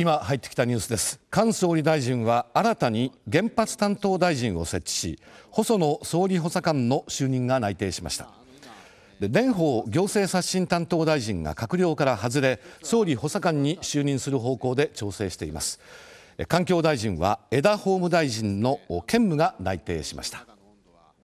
今入ってきたニュースです菅総理大臣は新たに原発担当大臣を設置し細野総理補佐官の就任が内定しました蓮舫行政刷新担当大臣が閣僚から外れ総理補佐官に就任する方向で調整しています環境大臣は枝法務大臣の兼務が内定しました